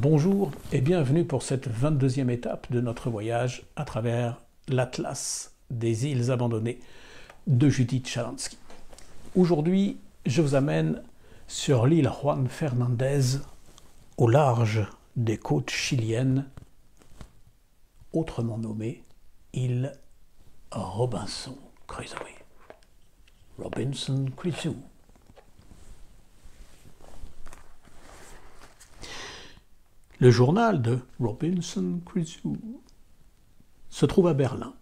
Bonjour et bienvenue pour cette 22e étape de notre voyage à travers l'Atlas des îles abandonnées de Judith Chalansky. Aujourd'hui, je vous amène sur l'île Juan Fernandez, au large des côtes chiliennes, autrement nommée île Robinson Crusoe. Robinson Crusoe. Le journal de Robinson Crusoe se trouve à Berlin,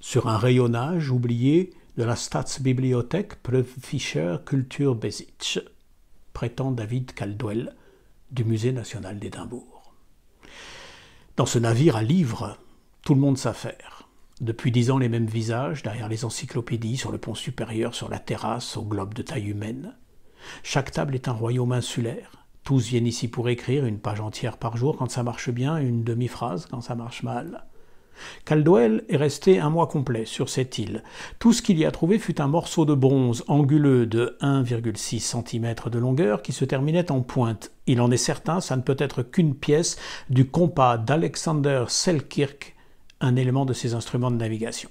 sur un rayonnage oublié de la Staatsbibliothek Prefischer Kulturbesitz, prétend David Caldwell du Musée national d'Édimbourg. Dans ce navire à livres, tout le monde s'affaire. Depuis dix ans, les mêmes visages, derrière les encyclopédies, sur le pont supérieur, sur la terrasse, au globe de taille humaine. Chaque table est un royaume insulaire, tous viennent ici pour écrire une page entière par jour quand ça marche bien, une demi-phrase quand ça marche mal. Caldwell est resté un mois complet sur cette île. Tout ce qu'il y a trouvé fut un morceau de bronze anguleux de 1,6 cm de longueur qui se terminait en pointe. Il en est certain, ça ne peut être qu'une pièce du compas d'Alexander Selkirk, un élément de ses instruments de navigation.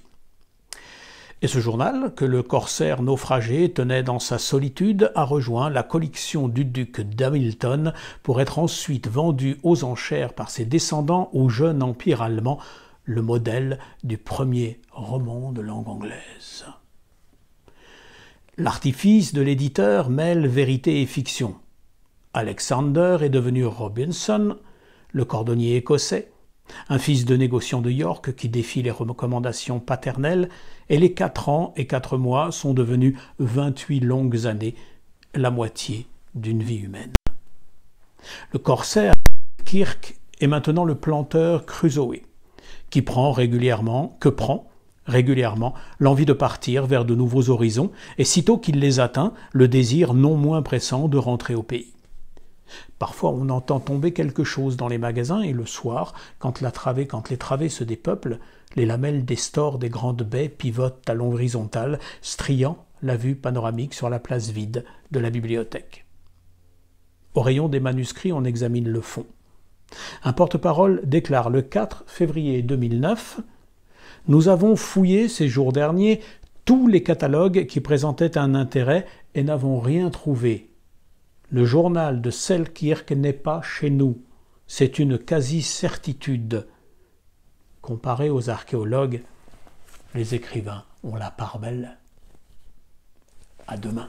Et ce journal, que le corsaire naufragé tenait dans sa solitude, a rejoint la collection du duc d'Hamilton pour être ensuite vendu aux enchères par ses descendants au jeune empire allemand, le modèle du premier roman de langue anglaise. L'artifice de l'éditeur mêle vérité et fiction. Alexander est devenu Robinson, le cordonnier écossais, un fils de négociant de York qui défie les recommandations paternelles, et les quatre ans et quatre mois sont devenus vingt-huit longues années, la moitié d'une vie humaine. Le corsaire Kirk est maintenant le planteur Crusoe, qui prend régulièrement, que prend régulièrement l'envie de partir vers de nouveaux horizons, et sitôt qu'il les atteint, le désir non moins pressant de rentrer au pays. Parfois, on entend tomber quelque chose dans les magasins et le soir, quand, la travée, quand les travées se dépeuplent, les lamelles des stores des grandes baies pivotent à l'horizontale, striant la vue panoramique sur la place vide de la bibliothèque. Au rayon des manuscrits, on examine le fond. Un porte-parole déclare le 4 février 2009 Nous avons fouillé ces jours derniers tous les catalogues qui présentaient un intérêt et n'avons rien trouvé le journal de Selkirk n'est pas chez nous. C'est une quasi-certitude. Comparé aux archéologues, les écrivains ont la part belle. À demain.